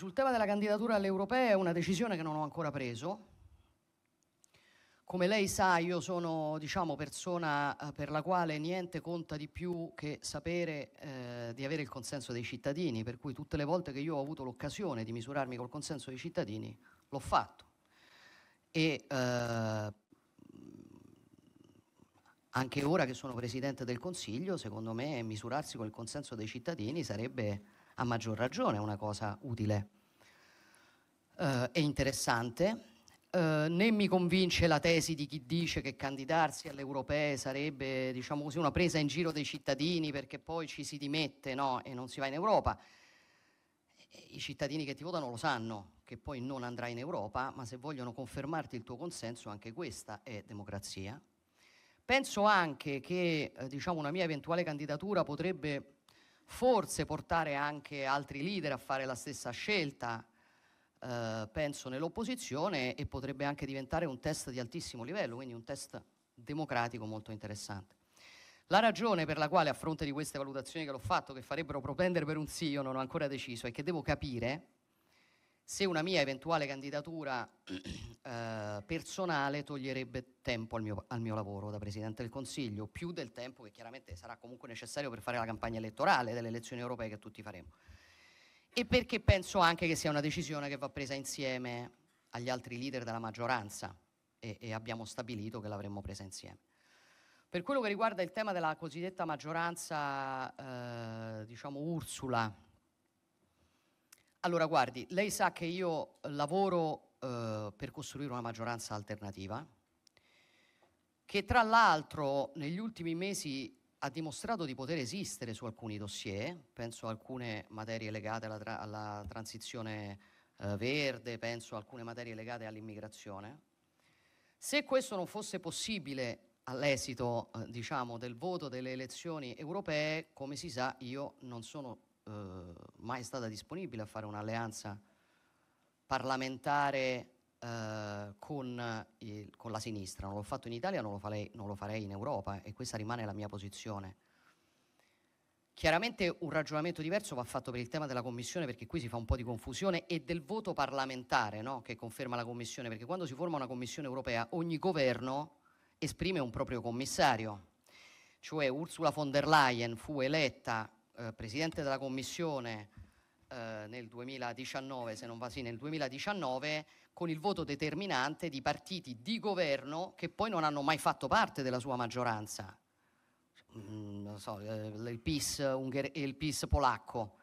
Sul tema della candidatura alle europee è una decisione che non ho ancora preso. Come lei sa, io sono diciamo, persona eh, per la quale niente conta di più che sapere eh, di avere il consenso dei cittadini, per cui tutte le volte che io ho avuto l'occasione di misurarmi col consenso dei cittadini, l'ho fatto. E eh, anche ora che sono Presidente del Consiglio, secondo me misurarsi con il consenso dei cittadini sarebbe a maggior ragione una cosa utile eh, e interessante. Eh, né mi convince la tesi di chi dice che candidarsi alle europee sarebbe diciamo così, una presa in giro dei cittadini perché poi ci si dimette no, e non si va in Europa. I cittadini che ti votano lo sanno che poi non andrai in Europa, ma se vogliono confermarti il tuo consenso anche questa è democrazia Penso anche che eh, diciamo, una mia eventuale candidatura potrebbe forse portare anche altri leader a fare la stessa scelta, eh, penso nell'opposizione, e potrebbe anche diventare un test di altissimo livello, quindi un test democratico molto interessante. La ragione per la quale, a fronte di queste valutazioni che l'ho fatto, che farebbero propendere per un sì, io non ho ancora deciso, è che devo capire se una mia eventuale candidatura eh, personale toglierebbe tempo al mio, al mio, lavoro da Presidente del Consiglio, più del tempo che chiaramente sarà comunque necessario per fare la campagna elettorale delle elezioni europee che tutti faremo. E perché penso anche che sia una decisione che va presa insieme agli altri leader della maggioranza e, e abbiamo stabilito che l'avremmo presa insieme. Per quello che riguarda il tema della cosiddetta maggioranza, eh, diciamo, Ursula, allora, guardi, lei sa che io eh, lavoro eh, per costruire una maggioranza alternativa, che tra l'altro negli ultimi mesi ha dimostrato di poter esistere su alcuni dossier, penso a alcune materie legate alla, tra- alla transizione eh, verde, penso a alcune materie legate all'immigrazione. Se questo non fosse possibile all'esito eh, diciamo, del voto delle elezioni europee, come si sa io non sono eh, mai stata disponibile a fare un'alleanza parlamentare eh, con, il, con, la sinistra. Non l'ho fatto in Italia, non lo, farei, non lo farei in Europa e questa rimane la mia posizione. Chiaramente un ragionamento diverso va fatto per il tema della Commissione perché qui si fa un po' di confusione e del voto parlamentare no? che conferma la Commissione, perché quando si forma una Commissione europea ogni governo esprime un proprio commissario, cioè Ursula von der Leyen fu eletta eh, presidente della Commissione eh, nel 2019, se non va sì, nel 2019, con il voto determinante di partiti di governo che poi non hanno mai fatto parte della sua maggioranza. Mm, so, eh, il, PIS Unger- il PIS polacco.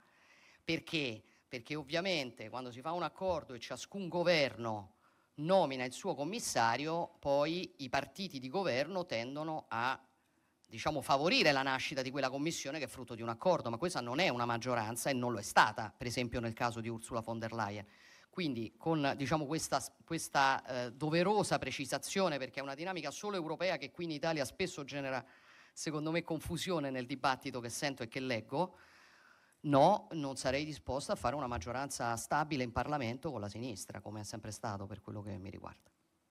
Perché? Perché ovviamente quando si fa un accordo e ciascun governo nomina il suo commissario, poi i partiti di governo tendono a diciamo, favorire la nascita di quella commissione che è frutto di un accordo, ma questa non è una maggioranza e non lo è stata, per esempio nel caso di Ursula von der Leyen. Quindi con diciamo, questa, questa eh, doverosa precisazione, perché è una dinamica solo europea che qui in Italia spesso genera, secondo me, confusione nel dibattito che sento e che leggo, no, non sarei disposta a fare una maggioranza stabile in Parlamento con la sinistra, come è sempre stato per quello che mi riguarda.